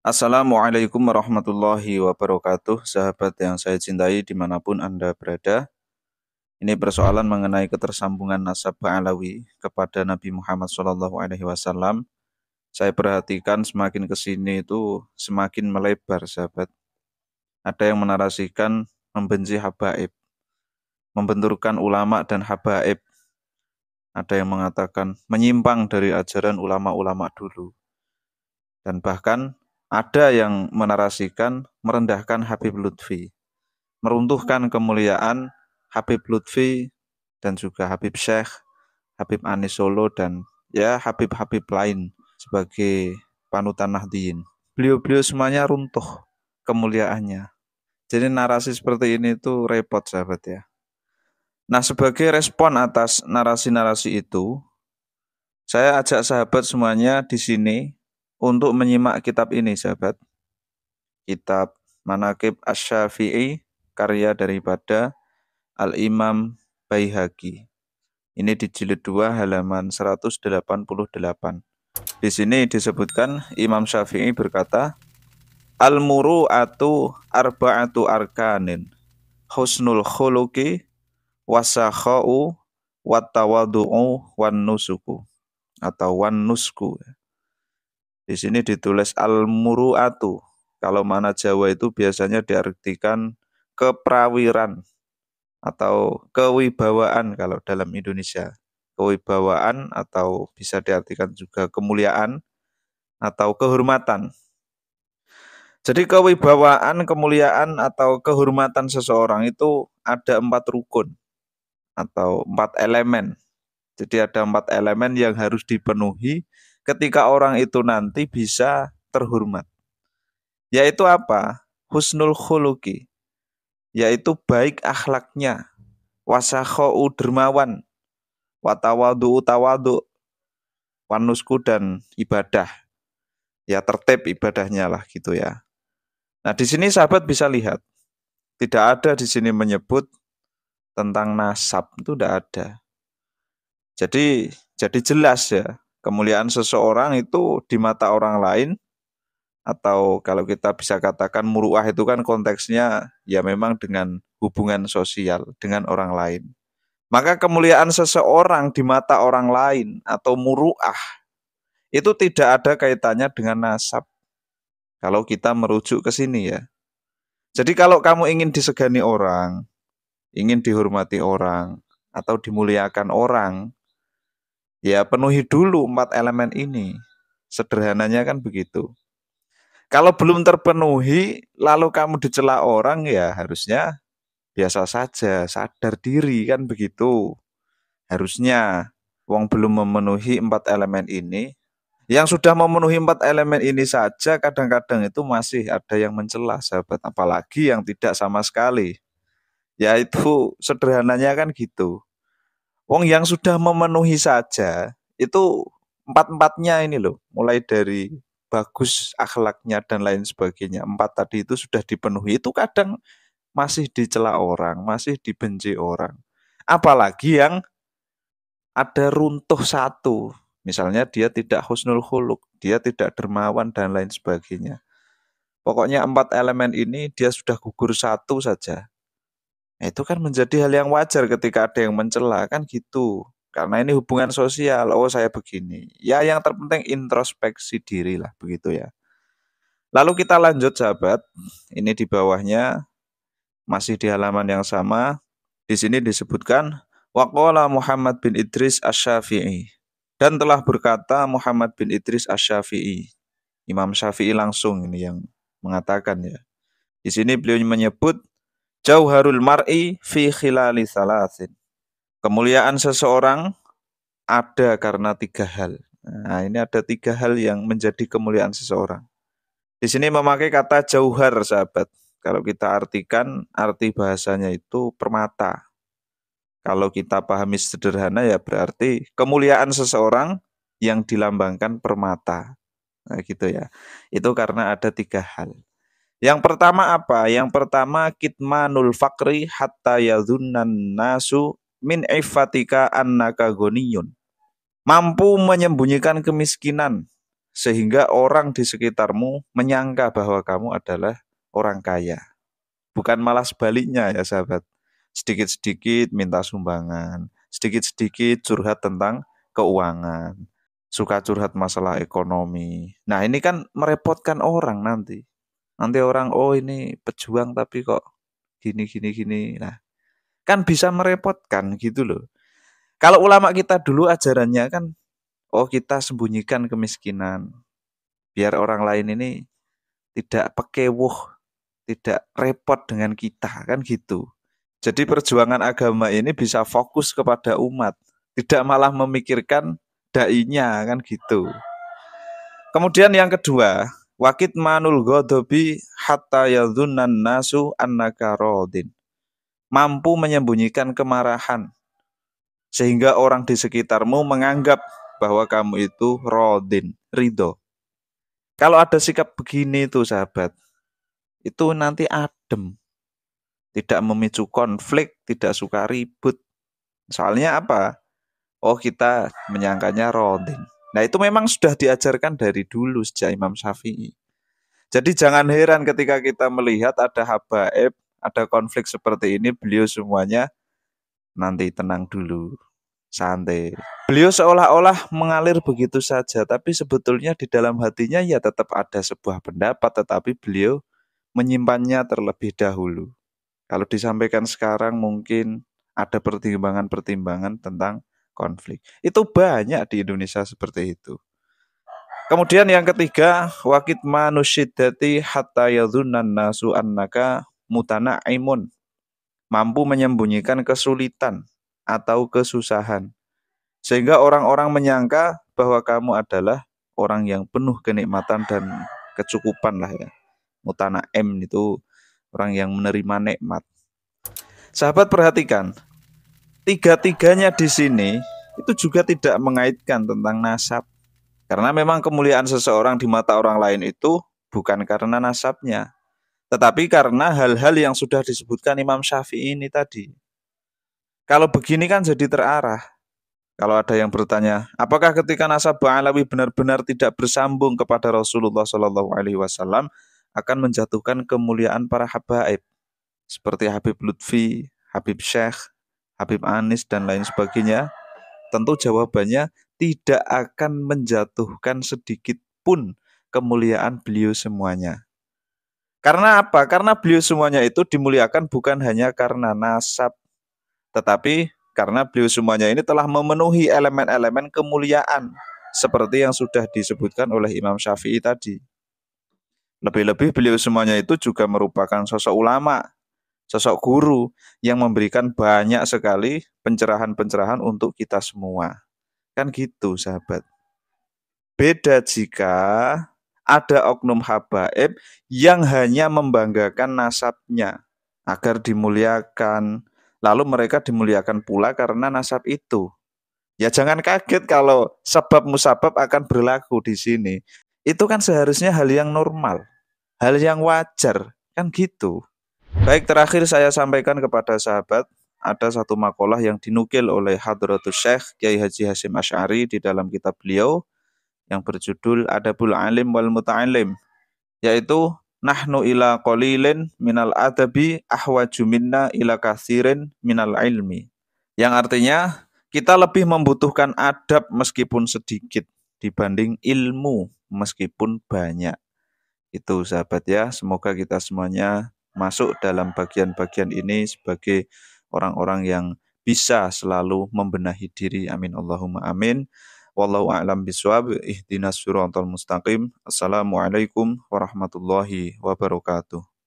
Assalamualaikum warahmatullahi wabarakatuh, sahabat yang saya cintai dimanapun Anda berada. Ini persoalan mengenai ketersambungan nasab Ba'alawi kepada Nabi Muhammad SAW. Saya perhatikan semakin ke sini itu semakin melebar, sahabat. Ada yang menarasikan membenci habaib, membenturkan ulama dan habaib. Ada yang mengatakan menyimpang dari ajaran ulama-ulama dulu. Dan bahkan ada yang menarasikan merendahkan Habib Lutfi, meruntuhkan kemuliaan Habib Lutfi dan juga Habib Syekh, Habib Anis Solo dan ya Habib-Habib lain sebagai panutan Nahdiyin. Beliau-beliau semuanya runtuh kemuliaannya. Jadi narasi seperti ini itu repot sahabat ya. Nah sebagai respon atas narasi-narasi itu, saya ajak sahabat semuanya di sini untuk menyimak kitab ini sahabat. Kitab Manakib asy karya daripada Al-Imam Baihaqi. Ini di jilid 2 halaman 188. Di sini disebutkan Imam Syafi'i berkata, Al-muru'atu arba'atu arkanin, husnul khuluki wasakha'u, wattawadu'u, wan nusuku atau wan nusku. Di sini ditulis al-muru'atu. Kalau mana Jawa itu biasanya diartikan keprawiran atau kewibawaan kalau dalam Indonesia. Kewibawaan atau bisa diartikan juga kemuliaan atau kehormatan. Jadi kewibawaan, kemuliaan atau kehormatan seseorang itu ada empat rukun atau empat elemen. Jadi ada empat elemen yang harus dipenuhi ketika orang itu nanti bisa terhormat. Yaitu apa? Husnul khuluki. Yaitu baik akhlaknya. Wasakho'u dermawan. Watawadu tawadu. Wanusku dan ibadah. Ya tertib ibadahnya lah gitu ya. Nah di sini sahabat bisa lihat. Tidak ada di sini menyebut tentang nasab itu tidak ada. Jadi jadi jelas ya kemuliaan seseorang itu di mata orang lain atau kalau kita bisa katakan muruah itu kan konteksnya ya memang dengan hubungan sosial dengan orang lain. Maka kemuliaan seseorang di mata orang lain atau muruah itu tidak ada kaitannya dengan nasab. Kalau kita merujuk ke sini ya. Jadi kalau kamu ingin disegani orang, ingin dihormati orang atau dimuliakan orang, Ya penuhi dulu empat elemen ini. Sederhananya kan begitu. Kalau belum terpenuhi, lalu kamu dicela orang ya harusnya biasa saja, sadar diri kan begitu. Harusnya wong belum memenuhi empat elemen ini. Yang sudah memenuhi empat elemen ini saja kadang-kadang itu masih ada yang mencela sahabat, apalagi yang tidak sama sekali. Ya itu sederhananya kan gitu. Wong yang sudah memenuhi saja itu empat-empatnya ini loh, mulai dari bagus akhlaknya dan lain sebagainya. Empat tadi itu sudah dipenuhi. Itu kadang masih dicela orang, masih dibenci orang. Apalagi yang ada runtuh satu. Misalnya dia tidak husnul khuluk, dia tidak dermawan dan lain sebagainya. Pokoknya empat elemen ini dia sudah gugur satu saja. Itu kan menjadi hal yang wajar ketika ada yang mencela kan gitu. Karena ini hubungan sosial. Oh, saya begini. Ya yang terpenting introspeksi diri lah begitu ya. Lalu kita lanjut sahabat. Ini di bawahnya masih di halaman yang sama. Di sini disebutkan waqala Muhammad bin Idris Asy-Syafi'i dan telah berkata Muhammad bin Idris Asy-Syafi'i. Imam Syafi'i langsung ini yang mengatakan ya. Di sini beliau menyebut Jauharul mar'i fi khilali salasin. Kemuliaan seseorang ada karena tiga hal. Nah, ini ada tiga hal yang menjadi kemuliaan seseorang. Di sini memakai kata jauhar, sahabat. Kalau kita artikan, arti bahasanya itu permata. Kalau kita pahami sederhana ya berarti kemuliaan seseorang yang dilambangkan permata. Nah, gitu ya. Itu karena ada tiga hal. Yang pertama apa? Yang pertama kitmanul fakri hatta yadunan nasu min ifatika annaka goniyun. Mampu menyembunyikan kemiskinan sehingga orang di sekitarmu menyangka bahwa kamu adalah orang kaya. Bukan malah sebaliknya ya sahabat. Sedikit-sedikit minta sumbangan, sedikit-sedikit curhat tentang keuangan, suka curhat masalah ekonomi. Nah ini kan merepotkan orang nanti nanti orang oh ini pejuang tapi kok gini gini gini nah kan bisa merepotkan gitu loh kalau ulama kita dulu ajarannya kan oh kita sembunyikan kemiskinan biar orang lain ini tidak pekewuh tidak repot dengan kita kan gitu jadi perjuangan agama ini bisa fokus kepada umat tidak malah memikirkan dainya kan gitu kemudian yang kedua Wakit manul godobi hatta yadunan nasu annaka rodin. Mampu menyembunyikan kemarahan sehingga orang di sekitarmu menganggap bahwa kamu itu rodin, ridho. Kalau ada sikap begini tuh sahabat, itu nanti adem. Tidak memicu konflik, tidak suka ribut. Soalnya apa? Oh kita menyangkanya rodin. Nah itu memang sudah diajarkan dari dulu sejak Imam Syafi'i. Jadi jangan heran ketika kita melihat ada habaib, ada konflik seperti ini, beliau semuanya nanti tenang dulu, santai. Beliau seolah-olah mengalir begitu saja, tapi sebetulnya di dalam hatinya ya tetap ada sebuah pendapat, tetapi beliau menyimpannya terlebih dahulu. Kalau disampaikan sekarang mungkin ada pertimbangan-pertimbangan tentang konflik. Itu banyak di Indonesia seperti itu. Kemudian yang ketiga, wakit manusidati hatta yadunan nasu annaka imun. Mampu menyembunyikan kesulitan atau kesusahan. Sehingga orang-orang menyangka bahwa kamu adalah orang yang penuh kenikmatan dan kecukupan lah ya. Mutana M itu orang yang menerima nikmat. Sahabat perhatikan, tiga-tiganya di sini itu juga tidak mengaitkan tentang nasab. Karena memang kemuliaan seseorang di mata orang lain itu bukan karena nasabnya, tetapi karena hal-hal yang sudah disebutkan Imam Syafi'i ini tadi. Kalau begini kan jadi terarah. Kalau ada yang bertanya, apakah ketika nasab Ba'alawi benar-benar tidak bersambung kepada Rasulullah Shallallahu Alaihi Wasallam akan menjatuhkan kemuliaan para habaib seperti Habib Lutfi, Habib Syekh, Habib Anis dan lain sebagainya, tentu jawabannya tidak akan menjatuhkan sedikit pun kemuliaan beliau semuanya. Karena apa? Karena beliau semuanya itu dimuliakan bukan hanya karena nasab, tetapi karena beliau semuanya ini telah memenuhi elemen-elemen kemuliaan seperti yang sudah disebutkan oleh Imam Syafi'i tadi. Lebih-lebih beliau semuanya itu juga merupakan sosok ulama sosok guru yang memberikan banyak sekali pencerahan-pencerahan untuk kita semua. Kan gitu, sahabat. Beda jika ada oknum habaib yang hanya membanggakan nasabnya agar dimuliakan. Lalu mereka dimuliakan pula karena nasab itu. Ya jangan kaget kalau sebab musabab akan berlaku di sini. Itu kan seharusnya hal yang normal, hal yang wajar, kan gitu. Baik, terakhir saya sampaikan kepada sahabat, ada satu makalah yang dinukil oleh Hadratus Syekh Kiai Haji Hasim Ash'ari di dalam kitab beliau yang berjudul Adabul Alim wal Muta'alim, yaitu Nahnu ila qalilin minal adabi ahwaju minna ila kathirin minal ilmi. Yang artinya, kita lebih membutuhkan adab meskipun sedikit dibanding ilmu meskipun banyak. Itu sahabat ya, semoga kita semuanya masuk dalam bagian-bagian ini sebagai orang-orang yang bisa selalu membenahi diri. Amin Allahumma amin. Wallahu a'lam biswab. Ihdinas suratul mustaqim. Assalamualaikum warahmatullahi wabarakatuh.